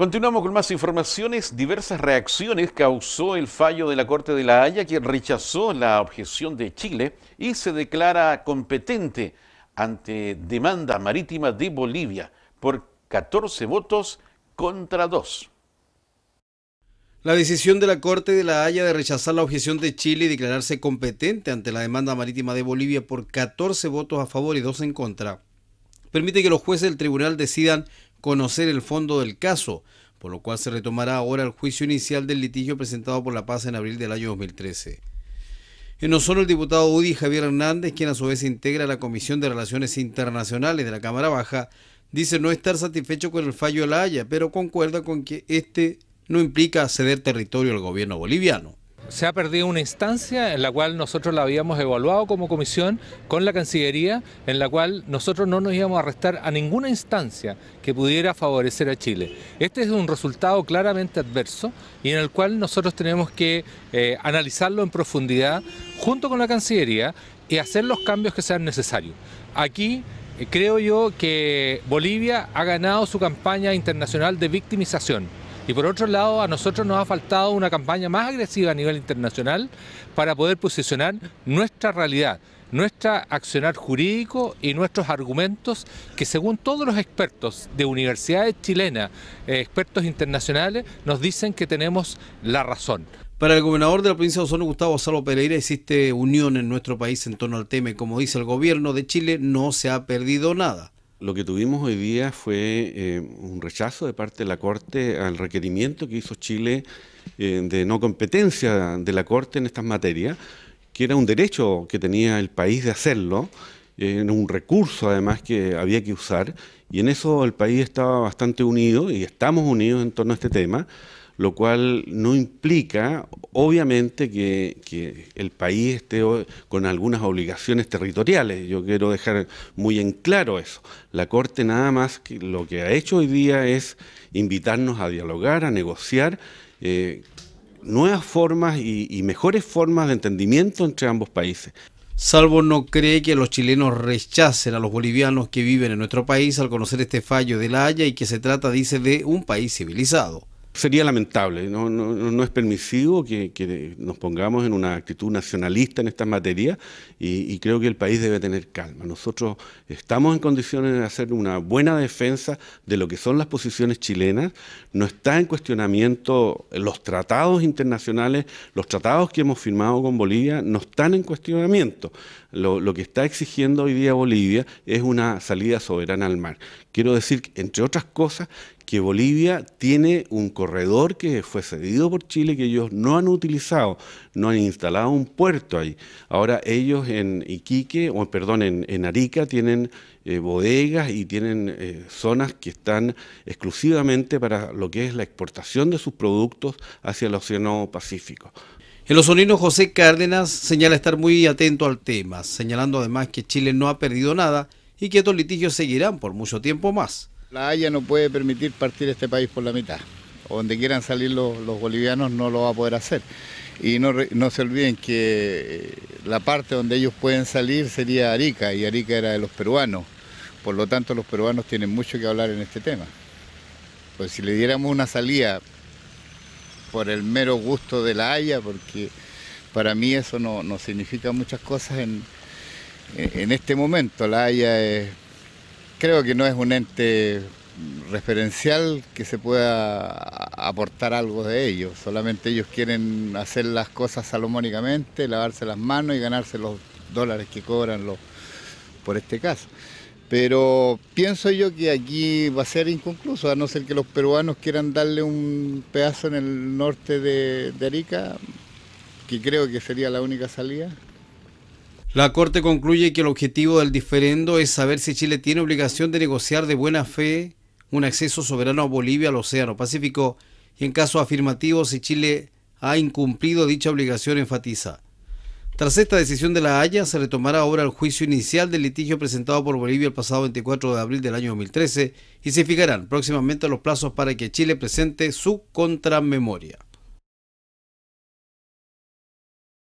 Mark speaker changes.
Speaker 1: Continuamos con más informaciones. Diversas reacciones causó el fallo de la Corte de la Haya, que rechazó la objeción de Chile y se declara competente ante demanda marítima de Bolivia por 14 votos contra 2.
Speaker 2: La decisión de la Corte de la Haya de rechazar la objeción de Chile y declararse competente ante la demanda marítima de Bolivia por 14 votos a favor y 2 en contra permite que los jueces del tribunal decidan conocer el fondo del caso, por lo cual se retomará ahora el juicio inicial del litigio presentado por La Paz en abril del año 2013. En solo el diputado Udi Javier Hernández, quien a su vez integra la Comisión de Relaciones Internacionales de la Cámara Baja, dice no estar satisfecho con el fallo de la Haya, pero concuerda con que este no implica ceder territorio al gobierno boliviano
Speaker 3: se ha perdido una instancia en la cual nosotros la habíamos evaluado como comisión con la Cancillería, en la cual nosotros no nos íbamos a restar a ninguna instancia que pudiera favorecer a Chile. Este es un resultado claramente adverso y en el cual nosotros tenemos que eh, analizarlo en profundidad junto con la Cancillería y hacer los cambios que sean necesarios. Aquí eh, creo yo que Bolivia ha ganado su campaña internacional de victimización. Y por otro lado, a nosotros nos ha faltado una campaña más agresiva a nivel internacional para poder posicionar nuestra realidad, nuestro accionar jurídico y nuestros argumentos que según todos los expertos de universidades chilenas, eh, expertos internacionales, nos dicen que tenemos la razón. Para el gobernador de la provincia de Osorno,
Speaker 2: Gustavo Salvo Pereira, existe unión en nuestro país en torno al tema y como dice el gobierno de Chile, no
Speaker 1: se ha perdido nada. Lo que tuvimos hoy día fue eh, un rechazo de parte de la Corte al requerimiento que hizo Chile eh, de no competencia de la Corte en estas materias, que era un derecho que tenía el país de hacerlo, eh, un recurso además que había que usar, y en eso el país estaba bastante unido y estamos unidos en torno a este tema lo cual no implica, obviamente, que, el país esté con algunas obligaciones territoriales. Yo quiero dejar muy en claro eso. La Corte nada más que lo que ha hecho hoy día es invitarnos a dialogar, a negociar. Eh, nuevas formas y mejores formas de entendimiento entre ambos países. Salvo no cree que los chilenos rechacen
Speaker 2: a los bolivianos que viven en nuestro país al conocer este fallo de La Haya y que se trata, dice, de un país
Speaker 1: civilizado sería lamentable, no, es permisivo que, nos pongamos en una actitud nacionalista en esta materia y, creo que el país debe tener calma. Nosotros estamos en condiciones de hacer una buena defensa de lo que son las posiciones chilenas, no está en cuestionamiento los tratados internacionales, los tratados que hemos firmado con Bolivia no están en cuestionamiento. lo que está exigiendo hoy día Bolivia es una salida soberana al mar. Quiero decir, entre otras cosas, que Bolivia tiene un corredor que fue cedido por Chile que ellos no han utilizado, no han instalado un puerto ahí. Ahora ellos en Iquique, o perdón, en, Arica tienen eh, bodegas y tienen eh, zonas que están exclusivamente para lo que es la exportación de sus productos hacia el Océano Pacífico. El ozonino
Speaker 2: José Cárdenas señala estar muy atento al tema, señalando además que Chile no ha perdido nada
Speaker 4: y que estos litigios seguirán por mucho tiempo más. La Haya no puede permitir partir este país por la mitad. Donde quieran salir los, bolivianos no lo va a poder hacer. Y no, se olviden que eh, la parte donde ellos pueden salir sería Arica, y Arica era de los peruanos. Por lo tanto, los peruanos tienen mucho que hablar en este tema. Pues si le diéramos una salida por el mero gusto de la Haya, porque para mí eso no, significa muchas cosas en, en este momento. La Haya es creo que no es un ente referencial que se pueda aportar algo de ellos. Solamente ellos quieren hacer las cosas salomónicamente, lavarse las manos y ganarse los dólares que cobran los, por este caso. Pero pienso yo que aquí va a ser inconcluso, a no ser que los peruanos quieran darle un pedazo en el norte de, de Arica, que creo que sería la única salida.
Speaker 2: La Corte concluye que el objetivo del diferendo es saber si Chile tiene obligación de negociar de buena fe un acceso soberano a Bolivia al Océano Pacífico y en caso afirmativo si Chile ha incumplido dicha obligación, enfatiza. Tras esta decisión de la Haya, se retomará ahora el juicio inicial del litigio presentado por Bolivia el pasado 24 de abril del año 2013 y se fijarán próximamente los plazos para que Chile
Speaker 3: presente su contramemoria.